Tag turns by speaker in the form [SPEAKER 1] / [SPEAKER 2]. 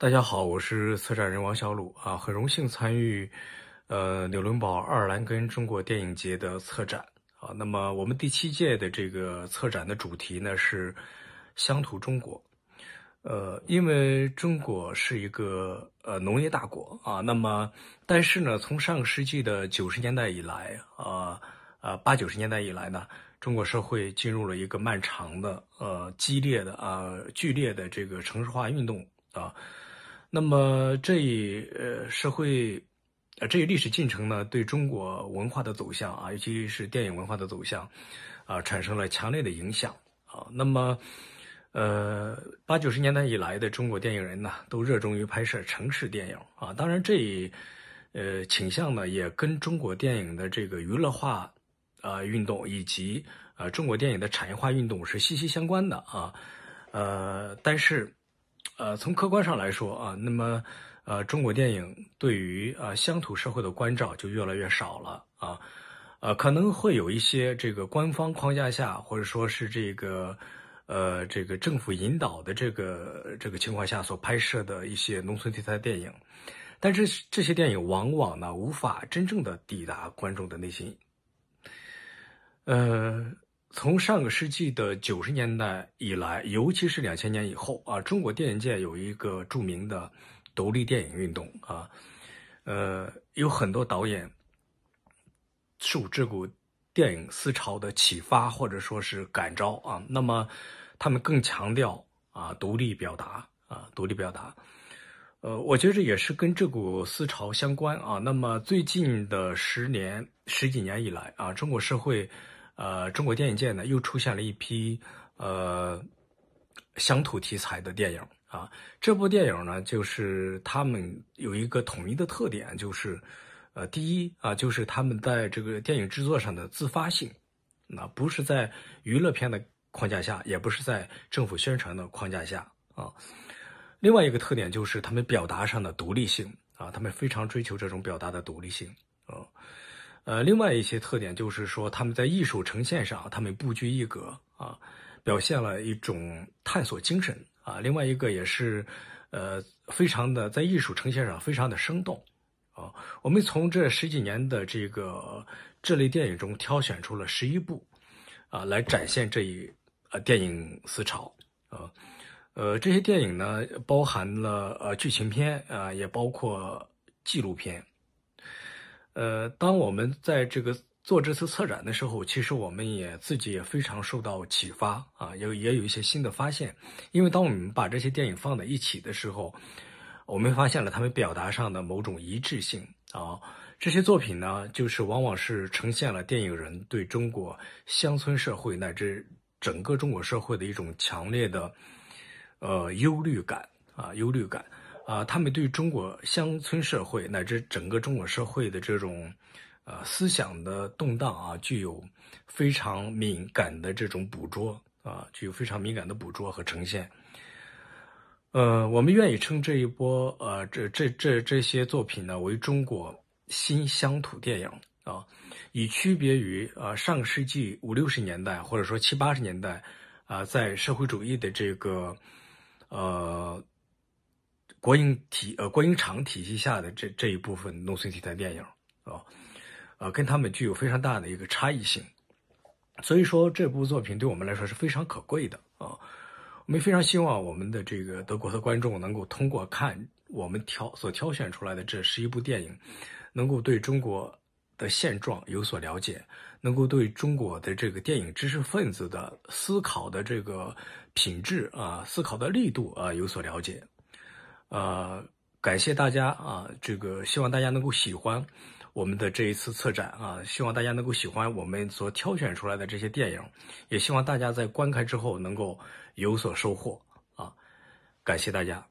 [SPEAKER 1] 大家好，我是策展人王小鲁啊，很荣幸参与，呃，纽伦堡爱尔兰根中国电影节的策展啊。那么我们第七届的这个策展的主题呢是乡土中国，呃，因为中国是一个呃农业大国啊。那么，但是呢，从上个世纪的九十年代以来啊，呃，八九十年代以来呢，中国社会进入了一个漫长的呃激烈的啊剧烈的这个城市化运动啊。那么这一呃社会，呃这一历史进程呢，对中国文化的走向啊，尤其是电影文化的走向，啊产生了强烈的影响啊。那么，呃八九十年代以来的中国电影人呢，都热衷于拍摄城市电影啊。当然，这一呃倾向呢，也跟中国电影的这个娱乐化啊运动以及呃中国电影的产业化运动是息息相关的啊。呃，但是。呃，从客观上来说啊，那么，呃，中国电影对于呃乡土社会的关照就越来越少了啊，呃，可能会有一些这个官方框架下，或者说是这个，呃，这个政府引导的这个这个情况下所拍摄的一些农村题材电影，但是这些电影往往呢无法真正的抵达观众的内心，呃。从上个世纪的九十年代以来，尤其是两千年以后啊，中国电影界有一个著名的独立电影运动啊，呃，有很多导演受这股电影思潮的启发或者说是感召啊，那么他们更强调啊独立表达啊独立表达，呃，我觉得也是跟这股思潮相关啊。那么最近的十年十几年以来啊，中国社会。呃，中国电影界呢又出现了一批呃乡土题材的电影啊。这部电影呢，就是他们有一个统一的特点，就是呃，第一啊，就是他们在这个电影制作上的自发性，那不是在娱乐片的框架下，也不是在政府宣传的框架下啊。另外一个特点就是他们表达上的独立性啊，他们非常追求这种表达的独立性啊。呃，另外一些特点就是说，他们在艺术呈现上，他们不拘一格啊，表现了一种探索精神啊。另外一个也是，呃，非常的在艺术呈现上非常的生动啊。我们从这十几年的这个这类电影中挑选出了十一部啊，来展现这一呃电影思潮啊。呃，这些电影呢，包含了呃剧情片啊，也包括纪录片。呃，当我们在这个做这次策展的时候，其实我们也自己也非常受到启发啊，也也有一些新的发现。因为当我们把这些电影放在一起的时候，我们发现了他们表达上的某种一致性啊。这些作品呢，就是往往是呈现了电影人对中国乡村社会乃至整个中国社会的一种强烈的呃忧虑感啊，忧虑感。啊，他们对中国乡村社会乃至整个中国社会的这种，呃，思想的动荡啊，具有非常敏感的这种捕捉啊，具有非常敏感的捕捉和呈现。呃，我们愿意称这一波呃，这这这这些作品呢，为中国新乡土电影啊，以区别于啊，上世纪五六十年代或者说七八十年代啊，在社会主义的这个，呃。国营体呃，国营厂体系下的这这一部分农村题材电影啊，呃，跟他们具有非常大的一个差异性，所以说这部作品对我们来说是非常可贵的啊。我们非常希望我们的这个德国的观众能够通过看我们挑所挑选出来的这十一部电影，能够对中国的现状有所了解，能够对中国的这个电影知识分子的思考的这个品质啊，思考的力度啊有所了解。呃，感谢大家啊，这个希望大家能够喜欢我们的这一次策展啊，希望大家能够喜欢我们所挑选出来的这些电影，也希望大家在观看之后能够有所收获啊，感谢大家。